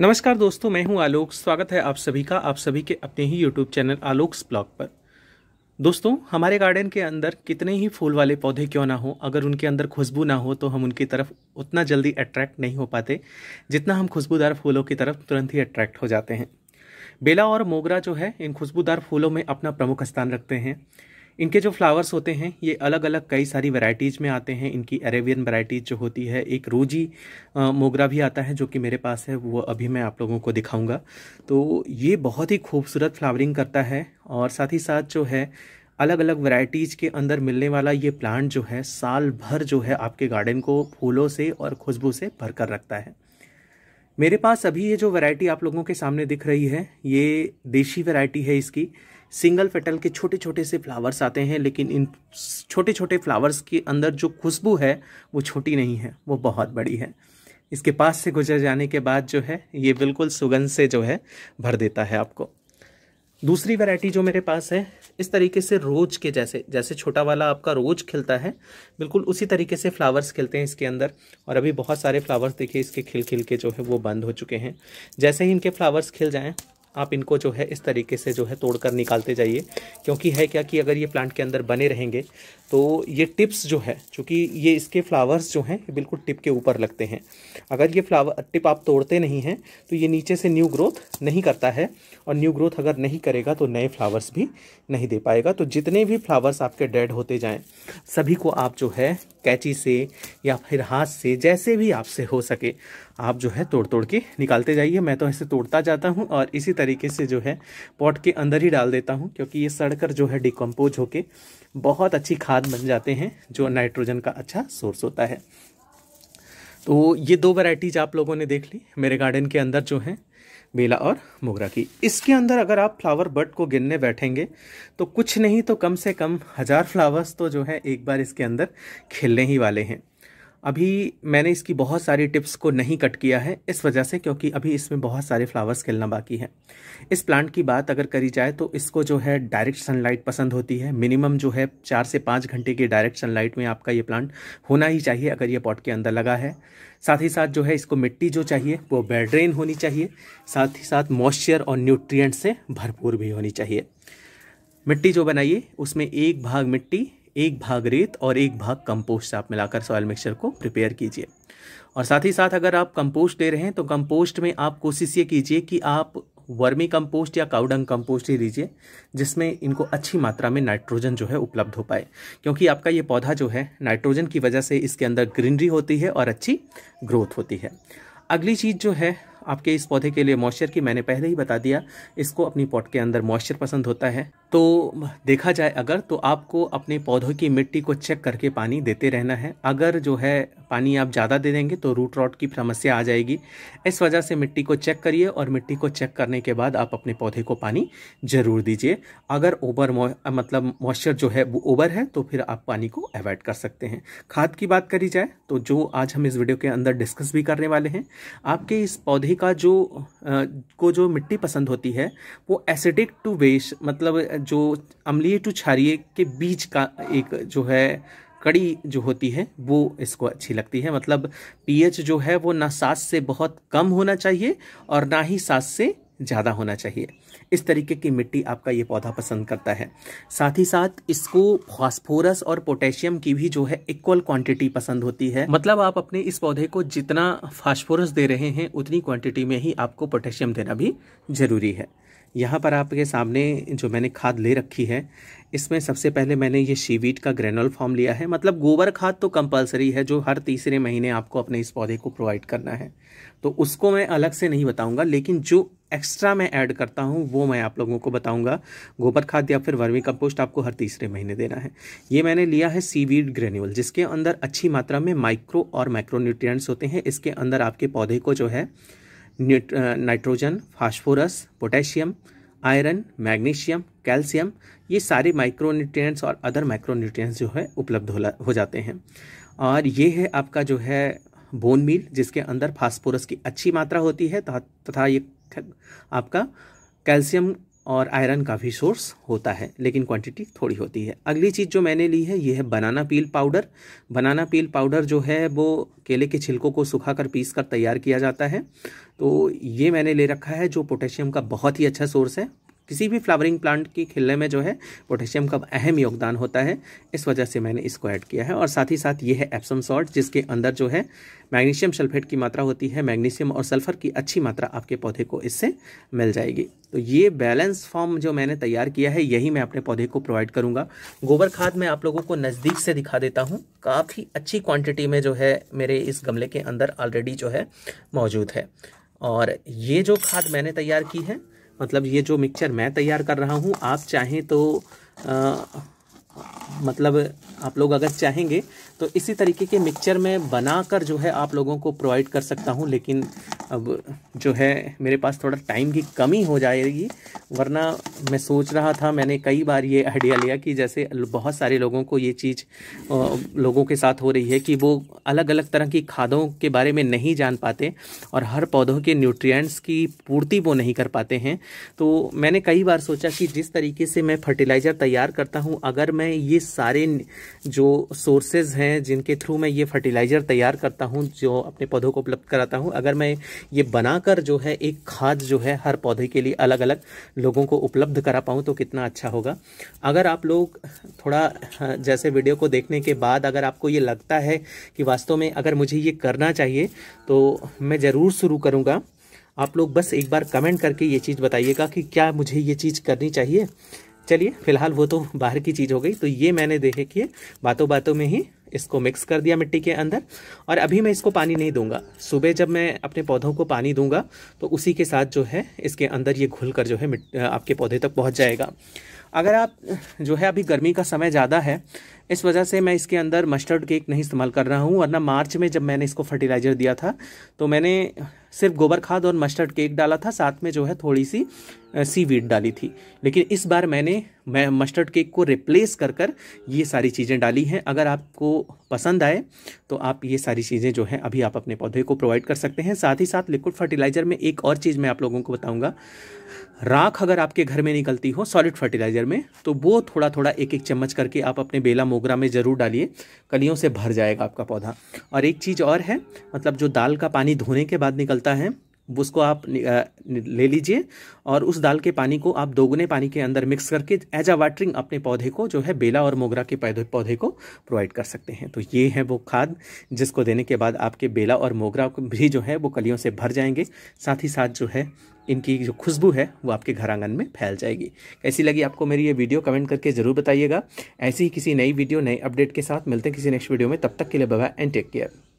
नमस्कार दोस्तों मैं हूं आलोक स्वागत है आप सभी का आप सभी के अपने ही यूट्यूब चैनल आलोक्स ब्लॉग पर दोस्तों हमारे गार्डन के अंदर कितने ही फूल वाले पौधे क्यों ना हो अगर उनके अंदर खुशबू ना हो तो हम उनकी तरफ उतना जल्दी अट्रैक्ट नहीं हो पाते जितना हम खुशबूदार फूलों की तरफ तुरंत ही अट्रैक्ट हो जाते हैं बेला और मोगरा जो है इन खुशबूदार फूलों में अपना प्रमुख स्थान रखते हैं इनके जो फ्लावर्स होते हैं ये अलग अलग कई सारी वैरायटीज़ में आते हैं इनकी अरेबियन वैरायटीज़ जो होती है एक रोजी मोगरा भी आता है जो कि मेरे पास है वो अभी मैं आप लोगों को दिखाऊंगा तो ये बहुत ही खूबसूरत फ्लावरिंग करता है और साथ ही साथ जो है अलग अलग वैरायटीज़ के अंदर मिलने वाला ये प्लांट जो है साल भर जो है आपके गार्डन को फूलों से और खुशबू से भर कर रखता है मेरे पास अभी ये जो वैरायटी आप लोगों के सामने दिख रही है ये देशी वैरायटी है इसकी सिंगल पेटल के छोटे छोटे से फ्लावर्स आते हैं लेकिन इन छोटे छोटे फ्लावर्स के अंदर जो खुशबू है वो छोटी नहीं है वो बहुत बड़ी है इसके पास से गुजर जाने के बाद जो है ये बिल्कुल सुगंध से जो है भर देता है आपको दूसरी वैरायटी जो मेरे पास है इस तरीके से रोज के जैसे जैसे छोटा वाला आपका रोज खिलता है बिल्कुल उसी तरीके से फ्लावर्स खिलते हैं इसके अंदर और अभी बहुत सारे फ्लावर्स देखिए इसके खिल खिल के जो है वो बंद हो चुके हैं जैसे ही इनके फ्लावर्स खिल जाएँ आप इनको जो है इस तरीके से जो है तोड़कर निकालते जाइए क्योंकि है क्या कि अगर ये प्लांट के अंदर बने रहेंगे तो ये टिप्स जो है चूँकि ये इसके फ्लावर्स जो हैं बिल्कुल टिप के ऊपर लगते हैं अगर ये फ्लावर टिप आप तोड़ते नहीं हैं तो ये नीचे से न्यू ग्रोथ नहीं करता है और न्यू ग्रोथ अगर नहीं करेगा तो नए फ्लावर्स भी नहीं दे पाएगा तो जितने भी फ्लावर्स आपके डेड होते जाएँ सभी को आप जो है कैची से या फिर हाथ से जैसे भी आपसे हो सके आप जो है तोड़ तोड़ के निकालते जाइए मैं तो ऐसे तोड़ता जाता हूँ और इसी तरीके से जो है पॉट के अंदर ही डाल देता हूँ क्योंकि ये सड़कर जो है डिकम्पोज होके बहुत अच्छी खाद बन जाते हैं जो नाइट्रोजन का अच्छा सोर्स होता है तो ये दो वैरायटीज आप लोगों ने देख ली मेरे गार्डन के अंदर जो हैं बेला और मोगरा की इसके अंदर अगर आप फ्लावर बर्ड को गिनने बैठेंगे तो कुछ नहीं तो कम से कम हज़ार फ्लावर्स तो जो है एक बार इसके अंदर खिलने ही वाले हैं अभी मैंने इसकी बहुत सारी टिप्स को नहीं कट किया है इस वजह से क्योंकि अभी इसमें बहुत सारे फ्लावर्स खिलना बाकी हैं इस प्लांट की बात अगर करी जाए तो इसको जो है डायरेक्ट सनलाइट पसंद होती है मिनिमम जो है चार से पाँच घंटे की डायरेक्ट सनलाइट में आपका ये प्लांट होना ही चाहिए अगर ये पॉट के अंदर लगा है साथ ही साथ जो है इसको मिट्टी जो चाहिए वो बेड्रेन होनी चाहिए साथ ही साथ मॉइस्चर और न्यूट्रियट से भरपूर भी होनी चाहिए मिट्टी जो बनाइए उसमें एक भाग मिट्टी एक भाग रेत और एक भाग कंपोस्ट आप मिलाकर सॉयल मिक्सचर को प्रिपेयर कीजिए और साथ ही साथ अगर आप कंपोस्ट ले रहे हैं तो कंपोस्ट में आप कोशिश ये कीजिए कि आप वर्मी कंपोस्ट या काउडंग कंपोस्ट ही दीजिए जिसमें इनको अच्छी मात्रा में नाइट्रोजन जो है उपलब्ध हो पाए क्योंकि आपका ये पौधा जो है नाइट्रोजन की वजह से इसके अंदर ग्रीनरी होती है और अच्छी ग्रोथ होती है अगली चीज़ जो है आपके इस पौधे के लिए मॉइस्चर की मैंने पहले ही बता दिया इसको अपनी पॉट के अंदर मॉइस्चर पसंद होता है तो देखा जाए अगर तो आपको अपने पौधों की मिट्टी को चेक करके पानी देते रहना है अगर जो है पानी आप ज़्यादा दे देंगे तो रूट रॉट की समस्या आ जाएगी इस वजह से मिट्टी को चेक करिए और मिट्टी को चेक करने के बाद आप अपने पौधे को पानी ज़रूर दीजिए अगर ओवर मतलब मॉइस्चर जो है वो ओवर है तो फिर आप पानी को अवॉइड कर सकते हैं खाद की बात करी जाए तो जो आज हम इस वीडियो के अंदर डिस्कस भी करने वाले हैं आपके इस पौधे पौधे का जो को जो मिट्टी पसंद होती है वो एसिडिक टू वेश मतलब जो अम्लीय टू क्षारीय के बीच का एक जो है कड़ी जो होती है वो इसको अच्छी लगती है मतलब पीएच जो है वो ना सास से बहुत कम होना चाहिए और ना ही सास से ज़्यादा होना चाहिए इस तरीके की मिट्टी आपका ये पौधा पसंद करता है साथ ही साथ इसको फॉस्फोरस और पोटेशियम की भी जो है इक्वल क्वांटिटी पसंद होती है मतलब आप अपने इस पौधे को जितना फॉस्फोरस दे रहे हैं उतनी क्वांटिटी में ही आपको पोटेशियम देना भी जरूरी है यहाँ पर आपके सामने जो मैंने खाद ले रखी है इसमें सबसे पहले मैंने ये शीवीट का ग्रेनुलर फॉर्म लिया है मतलब गोबर खाद तो कंपलसरी है जो हर तीसरे महीने आपको अपने इस पौधे को प्रोवाइड करना है तो उसको मैं अलग से नहीं बताऊंगा लेकिन जो एक्स्ट्रा मैं ऐड करता हूँ वो मैं आप लोगों को बताऊंगा गोबर खाद या फिर वर्मी कंपोस्ट आपको हर तीसरे महीने देना है ये मैंने लिया है सीवीड ग्रेन्यूल जिसके अंदर अच्छी मात्रा में माइक्रो और माइक्रोन्यूट्रिएंट्स होते हैं इसके अंदर आपके पौधे को जो है nitrogen phosphorus potassium iron magnesium calcium ये सारे माइक्रोन्यूट्रिएंट्स और अदर माइक्रोन्यूट्रिएंट्स जो है उपलब्ध हो जाते हैं और ये है आपका जो है बोन मील जिसके अंदर फास्फोरस की अच्छी मात्रा होती है तथा ये आपका कैल्शियम और आयरन का भी सोर्स होता है लेकिन क्वांटिटी थोड़ी होती है अगली चीज़ जो मैंने ली है ये है बनाना पील पाउडर बनाना पील पाउडर जो है वो केले के छिलकों को सुखा कर पीस कर तैयार किया जाता है तो ये मैंने ले रखा है जो पोटेशियम का बहुत ही अच्छा सोर्स है किसी भी फ्लावरिंग प्लांट की खिलने में जो है पोटेशियम का अहम योगदान होता है इस वजह से मैंने इसको ऐड किया है और साथ ही साथ ये है एप्सम सॉल्ट जिसके अंदर जो है मैग्नीशियम सल्फेट की मात्रा होती है मैग्नीशियम और सल्फर की अच्छी मात्रा आपके पौधे को इससे मिल जाएगी तो ये बैलेंस फॉर्म जो मैंने तैयार किया है यही मैं अपने पौधे को प्रोवाइड करूंगा गोबर खाद मैं आप लोगों को नज़दीक से दिखा देता हूँ काफ़ी अच्छी क्वांटिटी में जो है मेरे इस गमले के अंदर ऑलरेडी जो है मौजूद है और ये जो खाद मैंने तैयार की है मतलब ये जो मिक्सचर मैं तैयार कर रहा हूँ आप चाहें तो आ, मतलब आप लोग अगर चाहेंगे तो इसी तरीके के मिक्सचर में बनाकर जो है आप लोगों को प्रोवाइड कर सकता हूँ लेकिन अब जो है मेरे पास थोड़ा टाइम की कमी हो जाएगी वरना मैं सोच रहा था मैंने कई बार ये आइडिया लिया कि जैसे बहुत सारे लोगों को ये चीज़ लोगों के साथ हो रही है कि वो अलग अलग तरह की खादों के बारे में नहीं जान पाते और हर पौधों के न्यूट्रिएंट्स की पूर्ति वो नहीं कर पाते हैं तो मैंने कई बार सोचा कि जिस तरीके से मैं फर्टिलाइज़र तैयार करता हूँ अगर मैं ये सारे जो सोर्सेज हैं जिनके थ्रू मैं ये फर्टिलाइज़र तैयार करता हूँ जो अपने पौधों को उपलब्ध कराता हूँ अगर मैं ये बनाकर जो है एक खाद जो है हर पौधे के लिए अलग अलग लोगों को उपलब्ध करा पाऊँ तो कितना अच्छा होगा अगर आप लोग थोड़ा जैसे वीडियो को देखने के बाद अगर आपको ये लगता है कि वास्तव में अगर मुझे ये करना चाहिए तो मैं ज़रूर शुरू करूँगा आप लोग बस एक बार कमेंट करके ये चीज़ बताइएगा कि क्या मुझे ये चीज़ करनी चाहिए चलिए फिलहाल वो तो बाहर की चीज़ हो गई तो ये मैंने देखे कि बातों बातों में ही इसको मिक्स कर दिया मिट्टी के अंदर और अभी मैं इसको पानी नहीं दूंगा सुबह जब मैं अपने पौधों को पानी दूंगा तो उसी के साथ जो है इसके अंदर ये घुल कर जो है आपके पौधे तक पहुँच जाएगा अगर आप जो है अभी गर्मी का समय ज़्यादा है इस वजह से मैं इसके अंदर मस्टर्ड केक नहीं इस्तेमाल कर रहा हूँ वरना मार्च में जब मैंने इसको फर्टिलाइज़र दिया था तो मैंने सिर्फ गोबर खाद और मस्टर्ड केक डाला था साथ में जो है थोड़ी सी सी वीड डाली थी लेकिन इस बार मैंने मैं मस्टर्ड केक को रिप्लेस कर कर ये सारी चीज़ें डाली हैं अगर आपको पसंद आए तो आप ये सारी चीज़ें जो हैं अभी आप अपने पौधे को प्रोवाइड कर सकते हैं साथ ही साथ लिक्विड फर्टिलाइज़र में एक और चीज़ मैं आप लोगों को बताऊंगा राख अगर आपके घर में निकलती हो सॉलिड फर्टिलाइज़र में तो वो थोड़ा थोड़ा एक एक चम्मच करके आप अपने बेला मोगरा में ज़रूर डालिए कलियों से भर जाएगा आपका पौधा और एक चीज़ और है मतलब जो दाल का पानी धोने के बाद निकलता है उसको आप ले लीजिए और उस दाल के पानी को आप दोगुने पानी के अंदर मिक्स करके एज अ वाटरिंग अपने पौधे को जो है बेला और मोगरा के पौधे पौधे को प्रोवाइड कर सकते हैं तो ये है वो खाद जिसको देने के बाद आपके बेला और मोगरा भी जो है वो कलियों से भर जाएंगे साथ ही साथ जो है इनकी जो खुशबू है वो आपके घर आंगन में फैल जाएगी कैसी लगी आपको मेरी ये वीडियो कमेंट करके ज़रूर बताइएगा ऐसी ही किसी नई वीडियो नई अपडेट के साथ मिलते हैं किसी नेक्स्ट वीडियो में तब तक के लिए बाय एंड टेक केयर